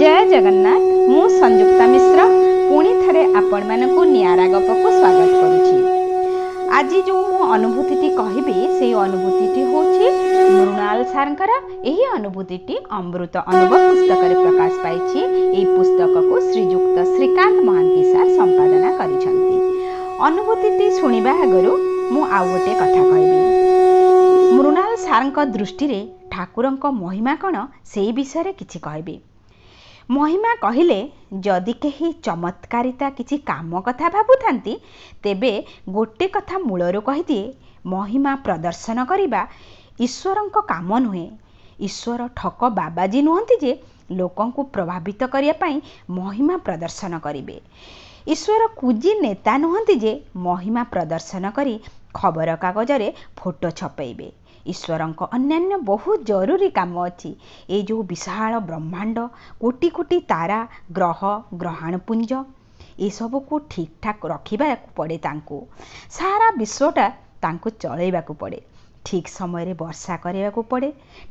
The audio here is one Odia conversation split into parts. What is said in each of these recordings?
ଜୟ ଜଗନ୍ନାଥ ମୁଁ ସଂଯୁକ୍ତା ମିଶ୍ର ପୁଣି ଥରେ ଆପଣମାନଙ୍କୁ ନିଆରା ଗପକୁ ସ୍ୱାଗତ କରୁଛି ଆଜି ଯେଉଁ ମୁଁ ଅନୁଭୂତିଟି କହିବି ସେହି ଅନୁଭୂତିଟି ହେଉଛି ମୃଣାଲ ସାର୍ଙ୍କର ଏହି ଅନୁଭୂତିଟି ଅମୃତ ଅନୁଭବ ପୁସ୍ତକରେ ପ୍ରକାଶ ପାଇଛି ଏହି ପୁସ୍ତକକୁ ଶ୍ରୀଯୁକ୍ତ ଶ୍ରୀକାନ୍ତ ମହାନ୍ତି ସାର୍ ସମ୍ପାଦନା କରିଛନ୍ତି ଅନୁଭୂତିଟି ଶୁଣିବା ଆଗରୁ ମୁଁ ଆଉ ଗୋଟିଏ କଥା କହିବି ମୃଣାଲ ସାର୍ଙ୍କ ଦୃଷ୍ଟିରେ ଠାକୁରଙ୍କ ମହିମା କ'ଣ ସେହି ବିଷୟରେ କିଛି କହିବି ମହିମା କହିଲେ ଯଦି କେହି ଚମତ୍କାରିତା କିଛି କାମ କଥା ଭାବୁଥାନ୍ତି ତେବେ ଗୋଟିଏ କଥା ମୂଳରୁ କହିଦିଏ ମହିମା ପ୍ରଦର୍ଶନ କରିବା ଈଶ୍ୱରଙ୍କ କାମ ନୁହେଁ ଈଶ୍ୱର ଠକ ବାବାଜୀ ନୁହନ୍ତି ଯେ ଲୋକଙ୍କୁ ପ୍ରଭାବିତ କରିବା ପାଇଁ ମହିମା ପ୍ରଦର୍ଶନ କରିବେ ଈଶ୍ୱର କୁଜି ନେତା ନୁହନ୍ତି ଯେ ମହିମା ପ୍ରଦର୍ଶନ କରି ଖବରକାଗଜରେ ଫଟୋ ଛପେଇବେ ଈଶ୍ୱରଙ୍କ ଅନ୍ୟାନ୍ୟ ବହୁତ ଜରୁରୀ କାମ ଅଛି ଏ ଯେଉଁ ବିଶାଳ ବ୍ରହ୍ମାଣ୍ଡ କୋଟି କୋଟି ତାରା ଗ୍ରହ ଗ୍ରହାଣପୁଞ୍ଜ ଏସବୁକୁ ଠିକ୍ ଠାକ୍ ରଖିବାକୁ ପଡ଼େ ତାଙ୍କୁ ସାରା ବିଶ୍ୱଟା ତାଙ୍କୁ ଚଳେଇବାକୁ ପଡ଼େ ଠିକ୍ ସମୟରେ ବର୍ଷା କରିବାକୁ ପଡ଼େ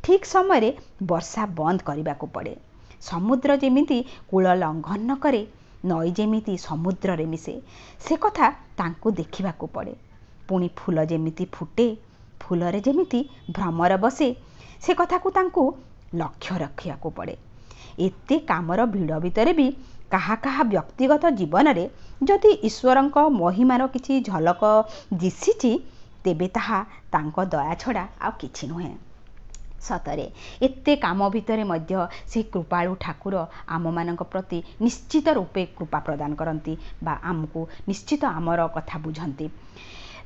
ଠିକ୍ ସମୟରେ ବର୍ଷା ବନ୍ଦ କରିବାକୁ ପଡ଼େ ସମୁଦ୍ର ଯେମିତି କୂଳ ଲଙ୍ଘନ ନ କରେ ନଈ ଯେମିତି ସମୁଦ୍ରରେ ମିଶେ ସେ କଥା ତାଙ୍କୁ ଦେଖିବାକୁ ପଡ଼େ ପୁଣି ଫୁଲ ଯେମିତି ଫୁଟେ ଫୁଲରେ ଯେମିତି ଭ୍ରମର ବସେ ସେ କଥାକୁ ତାଙ୍କୁ ଲକ୍ଷ୍ୟ ରଖିବାକୁ ପଡ଼େ ଏତେ କାମର ଭିଡ଼ ଭିତରେ ବି କାହା କାହା ବ୍ୟକ୍ତିଗତ ଜୀବନରେ ଯଦି ଈଶ୍ୱରଙ୍କ ମହିମାର କିଛି ଝଲକ ଦିଶିଛି ତେବେ ତାହା ତାଙ୍କ ଦୟା ଛଡ଼ା ଆଉ କିଛି ନୁହେଁ ସତରେ ଏତେ କାମ ଭିତରେ ମଧ୍ୟ ସେ କୃପାଳୁ ଠାକୁର ଆମମାନଙ୍କ ପ୍ରତି ନିଶ୍ଚିତ ରୂପେ କୃପା ପ୍ରଦାନ କରନ୍ତି ବା ଆମକୁ ନିଶ୍ଚିତ ଆମର କଥା ବୁଝନ୍ତି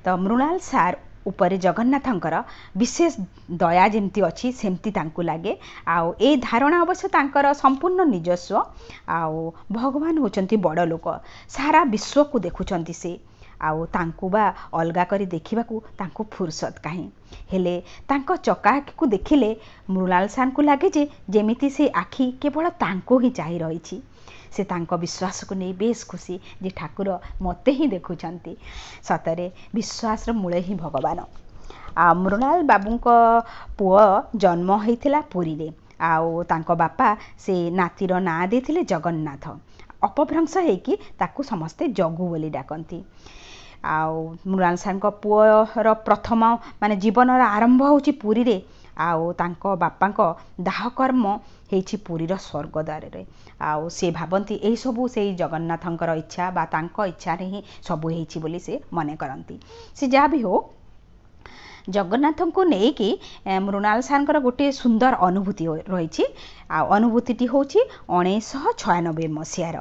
ତ ମୃଣାଲ ସାର୍ ଉପରେ ଜଗନ୍ନାଥଙ୍କର ବିଶେଷ ଦୟା ଯେମିତି ଅଛି ସେମିତି ତାଙ୍କୁ ଲାଗେ ଆଉ ଏଇ ଧାରଣା ଅବଶ୍ୟ ତାଙ୍କର ସମ୍ପୂର୍ଣ୍ଣ ନିଜସ୍ୱ ଆଉ ଭଗବାନ ହେଉଛନ୍ତି ବଡ଼ ଲୋକ ସାରା ବିଶ୍ୱକୁ ଦେଖୁଛନ୍ତି ସେ ଆଉ ତାଙ୍କୁ ବା ଅଲଗା କରି ଦେଖିବାକୁ ତାଙ୍କୁ ଫୁର୍ସତ କାହିଁ ହେଲେ ତାଙ୍କ ଚକାଆଖିକୁ ଦେଖିଲେ ମୃଣାଳ ସାର୍ଙ୍କୁ ଲାଗେ ଯେ ଯେମିତି ସେ ଆଖି କେବଳ ତାଙ୍କୁ ହିଁ ଚାହିଁ ରହିଛି ସେ ତାଙ୍କ ବିଶ୍ୱାସକୁ ନେଇ ବେଶ ଖୁସି ଯେ ଠାକୁର ମୋତେ ହିଁ ଦେଖୁଛନ୍ତି ସତରେ ବିଶ୍ୱାସର ମୂଳେ ହିଁ ଭଗବାନ ଆଉ ମୃଣାଳ ବାବୁଙ୍କ ପୁଅ ଜନ୍ମ ହୋଇଥିଲା ପୁରୀରେ ଆଉ ତାଙ୍କ ବାପା ସେ ନାତିର ନାଁ ଦେଇଥିଲେ ଜଗନ୍ନାଥ ଅପଭ୍ରଂଶ ହୋଇକି ତାକୁ ସମସ୍ତେ ଜଗୁ ବୋଲି ଡାକନ୍ତି ଆଉ ମୃଣାଳ ସାର୍ଙ୍କ ପୁଅର ପ୍ରଥମ ମାନେ ଜୀବନର ଆରମ୍ଭ ହେଉଛି ପୁରୀରେ ଆଉ ତାଙ୍କ ବାପାଙ୍କ ଦାହକର୍ମ ହେଇଛି ପୁରୀର ସ୍ୱର୍ଗଦ୍ୱାରରେ ଆଉ ସେ ଭାବନ୍ତି ଏହିସବୁ ସେଇ ଜଗନ୍ନାଥଙ୍କର ଇଚ୍ଛା ବା ତାଙ୍କ ଇଚ୍ଛାରେ ହିଁ ସବୁ ହେଇଛି ବୋଲି ସେ ମନେ କରନ୍ତି ସେ ଯାହା ବି ହେଉ ଜଗନ୍ନାଥଙ୍କୁ ନେଇକି ମୃଣାଳ ସାର୍ଙ୍କର ଗୋଟିଏ ସୁନ୍ଦର ଅନୁଭୂତି ରହିଛି ଆଉ ଅନୁଭୂତିଟି ହେଉଛି ଉଣେଇଶହ ଛୟାନବେ ମସିହାର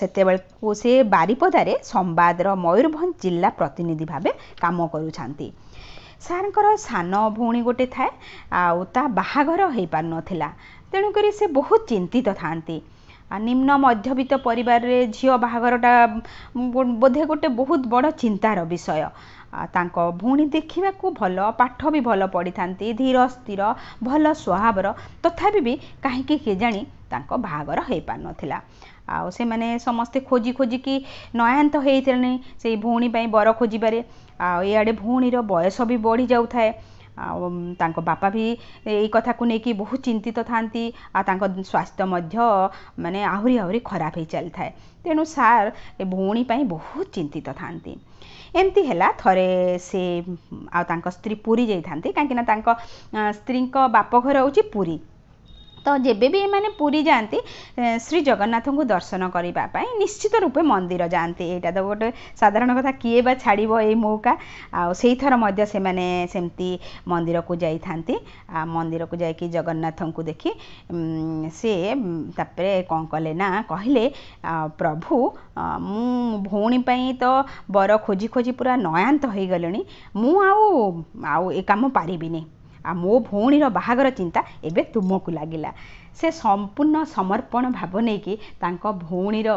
ସେତେବେଳକୁ ସେ ବାରିପଦାରେ ସମ୍ବାଦର ମୟୂରଭଞ୍ଜ ଜିଲ୍ଲା ପ୍ରତିନିଧି ଭାବେ କାମ କରୁଛନ୍ତି ସାର୍ଙ୍କର ସାନ ଭଉଣୀ ଗୋଟେ ଥାଏ ଆଉ ତା ବାହାଘର ହୋଇପାରୁନଥିଲା ତେଣୁକରି ସେ ବହୁତ ଚିନ୍ତିତ ଥାଆନ୍ତି ନିମ୍ନ ମଧ୍ୟବିତ୍ତ ପରିବାରରେ ଝିଅ ବାହାଘରଟା ବୋଧେ ଗୋଟେ ବହୁତ ବଡ଼ ଚିନ୍ତାର ବିଷୟ ତାଙ୍କ ଭଉଣୀ ଦେଖିବାକୁ ଭଲ ପାଠ ବି ଭଲ ପଢ଼ିଥାନ୍ତି ଧୀର ସ୍ଥିର ଭଲ ସ୍ୱଭାବର ତଥାପି ବି କାହିଁକି କେଜାଣି ତାଙ୍କ ବାହାଘର ହୋଇପାରୁନଥିଲା ଆଉ ସେମାନେ ସମସ୍ତେ ଖୋଜି ଖୋଜିକି ନୟାନ୍ତ ହେଇଥିଲେଣି ସେଇ ଭଉଣୀ ପାଇଁ ବର ଖୋଜିବାରେ ଆଉ ଇଆଡ଼େ ଭଉଣୀର ବୟସ ବି ବଢ଼ିଯାଉଥାଏ ଆଉ ତାଙ୍କ ବାପା ବି ଏଇ କଥାକୁ ନେଇକି ବହୁତ ଚିନ୍ତିତ ଥାନ୍ତି ଆଉ ତାଙ୍କ ସ୍ୱାସ୍ଥ୍ୟ ମଧ୍ୟ ମାନେ ଆହୁରି ଆହୁରି ଖରାପ ହେଇ ଚାଲିଥାଏ ତେଣୁ ସାର୍ ଏ ଭଉଣୀ ପାଇଁ ବହୁତ ଚିନ୍ତିତ ଥାନ୍ତି ଏମିତି ହେଲା ଥରେ ସେ ଆଉ ତାଙ୍କ ସ୍ତ୍ରୀ ପୁରୀ ଯାଇଥାନ୍ତି କାହିଁକିନା ତାଙ୍କ ସ୍ତ୍ରୀଙ୍କ ବାପ ଘର ହେଉଛି ପୁରୀ ତ ଯେବେ ବି ଏମାନେ ପୁରୀ ଯାଆନ୍ତି ଶ୍ରୀଜଗନ୍ନାଥଙ୍କୁ ଦର୍ଶନ କରିବା ପାଇଁ ନିଶ୍ଚିତ ରୂପେ ମନ୍ଦିର ଯାଆନ୍ତି ଏଇଟା ତ ଗୋଟେ ସାଧାରଣ କଥା କିଏ ବା ଛାଡ଼ିବ ଏଇ ମଉକା ଆଉ ସେଇଥର ମଧ୍ୟ ସେମାନେ ସେମିତି ମନ୍ଦିରକୁ ଯାଇଥାନ୍ତି ଆଉ ମନ୍ଦିରକୁ ଯାଇକି ଜଗନ୍ନାଥଙ୍କୁ ଦେଖି ସେ ତାପରେ କ'ଣ କଲେ ନା କହିଲେ ପ୍ରଭୁ ମୁଁ ଭଉଣୀ ପାଇଁ ତ ବର ଖୋଜି ଖୋଜି ପୁରା ନୟାନ୍ତ ହୋଇଗଲେଣି ମୁଁ ଆଉ ଆଉ ଏ କାମ ପାରିବିନି ଆଉ ମୋ ଭଉଣୀର ବାହାଘର ଚିନ୍ତା ଏବେ ତୁମକୁ ଲାଗିଲା ସେ ସମ୍ପୂର୍ଣ୍ଣ ସମର୍ପଣ ଭାବ ନେଇକି ତାଙ୍କ ଭଉଣୀର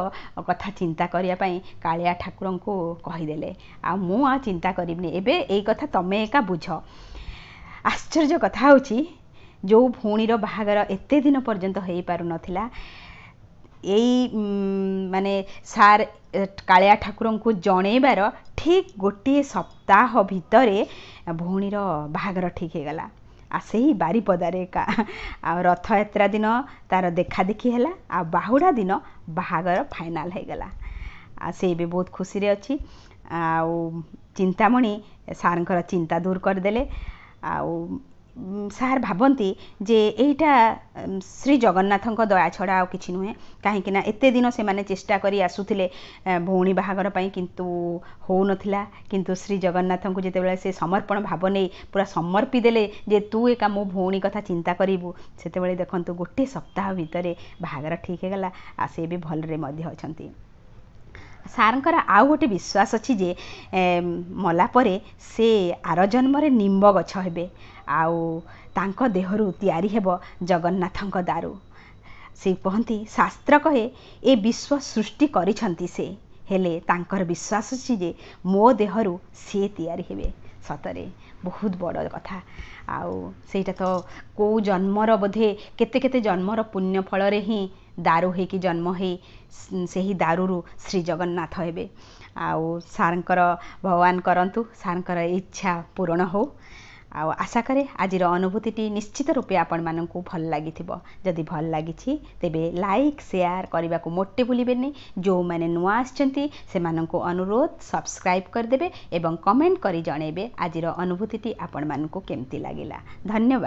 କଥା ଚିନ୍ତା କରିବା ପାଇଁ କାଳିଆ ଠାକୁରଙ୍କୁ କହିଦେଲେ ଆଉ ମୁଁ ଆଉ ଚିନ୍ତା କରିବିନି ଏବେ ଏଇ କଥା ତୁମେ ଏକା ବୁଝ ଆଶ୍ଚର୍ଯ୍ୟ କଥା ହେଉଛି ଯେଉଁ ଭଉଣୀର ବାହାଘର ଏତେ ଦିନ ପର୍ଯ୍ୟନ୍ତ ହୋଇପାରୁନଥିଲା ଏଇ ମାନେ ସାର୍ କାଳିଆ ଠାକୁରଙ୍କୁ ଜଣେଇବାର ଠିକ୍ ଗୋଟିଏ ସପ୍ତାହ ଭିତରେ ଭଉଣୀର ବାହାଘର ଠିକ୍ ହୋଇଗଲା ଆଉ ସେହି ବାରିପଦାରେ ଏକା ଆଉ ରଥଯାତ୍ରା ଦିନ ତା'ର ଦେଖାଦେଖି ହେଲା ଆଉ ବାହୁଡ଼ା ଦିନ ବାହାଘର ଫାଇନାଲ୍ ହେଇଗଲା ଆଉ ସେ ଏବେ ବହୁତ ଖୁସିରେ ଅଛି ଆଉ ଚିନ୍ତାମଣି ସାର୍ଙ୍କର ଚିନ୍ତା ଦୂର କରିଦେଲେ ଆଉ ସାର୍ ଭାବନ୍ତି ଯେ ଏଇଟା ଶ୍ରୀଜଗନ୍ନାଥଙ୍କ ଦୟା ଛଡ଼ା ଆଉ କିଛି ନୁହେଁ କାହିଁକି ନା ଏତେ ଦିନ ସେମାନେ ଚେଷ୍ଟା କରି ଆସୁଥିଲେ ଭଉଣୀ ବାହାଘର ପାଇଁ କିନ୍ତୁ ହେଉନଥିଲା କିନ୍ତୁ ଶ୍ରୀଜଗନ୍ନାଥଙ୍କୁ ଯେତେବେଳେ ସେ ସମର୍ପଣ ଭାବ ନେଇ ପୁରା ସମର୍ପି ଦେଲେ ଯେ ତୁ ଏକା ମୋ ଭଉଣୀ କଥା ଚିନ୍ତା କରିବୁ ସେତେବେଳେ ଦେଖନ୍ତୁ ଗୋଟିଏ ସପ୍ତାହ ଭିତରେ ବାହାଘର ଠିକ୍ ହେଇଗଲା ଆଉ ସେ ବି ଭଲରେ ମଧ୍ୟ ଅଛନ୍ତି ସାର୍ଙ୍କର ଆଉ ଗୋଟେ ବିଶ୍ୱାସ ଅଛି ଯେ ମଲା ପରେ ସେ ଆର ଜନ୍ମରେ ନିମ୍ବ ଗଛ ହେବେ ଆଉ ତାଙ୍କ ଦେହରୁ ତିଆରି ହେବ ଜଗନ୍ନାଥଙ୍କ ଦାରୁ ସେ କୁହନ୍ତି ଶାସ୍ତ୍ର କହେ ଏ ବିଶ୍ୱ ସୃଷ୍ଟି କରିଛନ୍ତି ସେ ହେଲେ ତାଙ୍କର ବିଶ୍ୱାସ ଅଛି ଯେ ମୋ ଦେହରୁ ସିଏ ତିଆରି ହେବେ ସତରେ ବହୁତ ବଡ଼ କଥା ଆଉ ସେଇଟା ତ କେଉଁ ଜନ୍ମର ବୋଧେ କେତେ କେତେ ଜନ୍ମର ପୁଣ୍ୟ ଫଳରେ ହିଁ ଦାରୁ ହେଇକି ଜନ୍ମ ହେଇ ସେହି ଦାରୁରୁ ଶ୍ରୀ ଜଗନ୍ନାଥ ହେବେ ଆଉ ସାର୍ଙ୍କର ଭଗବାନ କରନ୍ତୁ ସାର୍ଙ୍କର ଇଚ୍ଛା ପୂରଣ ହଉ ଆଉ ଆଶା କରେ ଆଜିର ଅନୁଭୂତିଟି ନିଶ୍ଚିତ ରୂପେ ଆପଣମାନଙ୍କୁ ଭଲ ଲାଗିଥିବ ଯଦି ଭଲ ଲାଗିଛି ତେବେ ଲାଇକ୍ ସେୟାର କରିବାକୁ ମୋଟେ ଭୁଲିବେନି ଯେଉଁମାନେ ନୂଆ ଆସିଛନ୍ତି ସେମାନଙ୍କୁ ଅନୁରୋଧ ସବସ୍କ୍ରାଇବ୍ କରିଦେବେ ଏବଂ କମେଣ୍ଟ କରି ଜଣେଇବେ ଆଜିର ଅନୁଭୂତିଟି ଆପଣମାନଙ୍କୁ କେମିତି ଲାଗିଲା ଧନ୍ୟବାଦ